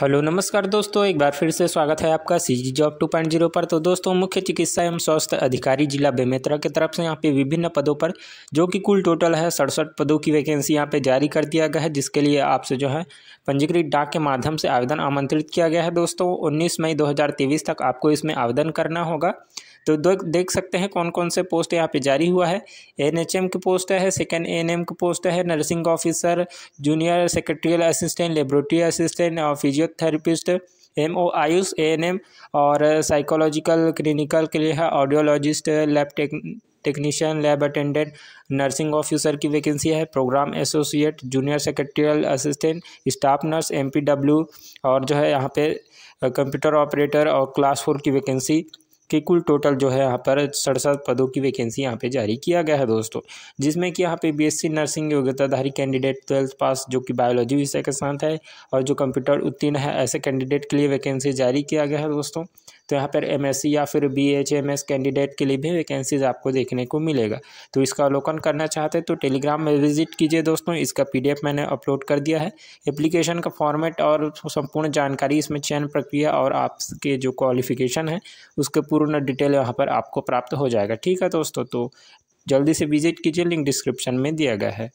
hello नमस्कार दोस्तों एक बार फिर से स्वागत है आपका C G job two point zero पर तो दोस्तों मुख्य चिकित्सा एवं स्वास्थ्य अधिकारी जिला बेमेतरा की तरफ से यहाँ पे विभिन्न पदों पर जो कि कुल टोटल है सड़सठ पदों की वैकेंसी यहाँ पे जारी कर दिया गया है जिसके लिए आपसे जो है पंजीकृत डाक के माध्यम से आवेदन आमंत्रित किया गया है दोस्तों उन्नीस मई दो तक आपको इसमें आवेदन करना होगा तो देख सकते हैं कौन कौन से पोस्ट यहाँ पे जारी हुआ है एन एच एम की पोस्ट है सेकेंड एन एम की पोस्ट है nursing officer junior secretarial assistant laboratory assistant और physiotherapist M O AYUSH A N M और साइकोलॉजिकल क्लिनिकल के लिए है audiologist lab tech technician lab attendant nursing officer की वैकेंसी है programme associate junior secretarial assistant staff nurse M और जो है यहाँ पे कंप्यूटर ऑपरेटर और क्लास फोर की वैकेंसी कि कुल टोटल जो है यहाँ पर सड़सठ पदों की वैकेंसी यहाँ पे जारी किया गया है दोस्तों जिसमें कि यहाँ पे बीएससी नर्सिंग योग्यताधारी कैंडिडेट ट्वेल्थ पास जो कि बायोलॉजी विषय के साथ है और जो कंप्यूटर उत्तीर्ण है ऐसे कैंडिडेट के लिए वैकेंसी जारी किया गया है दोस्तों तो यहाँ पर एम या फिर बीएचएमएस कैंडिडेट के लिए भी वैकेंसीज आपको देखने को मिलेगा तो इसका अवलोकन करना चाहते हैं तो टेलीग्राम में विजिट कीजिए दोस्तों इसका पी मैंने अपलोड कर दिया है एप्लीकेशन का फॉर्मेट और संपूर्ण जानकारी इसमें चयन प्रक्रिया और आपके जो क्वालिफिकेशन है उसके पूर्ण डिटेल यहाँ पर आपको प्राप्त हो जाएगा ठीक है दोस्तों तो जल्दी से विजिट कीजिए लिंक डिस्क्रिप्शन में दिया गया है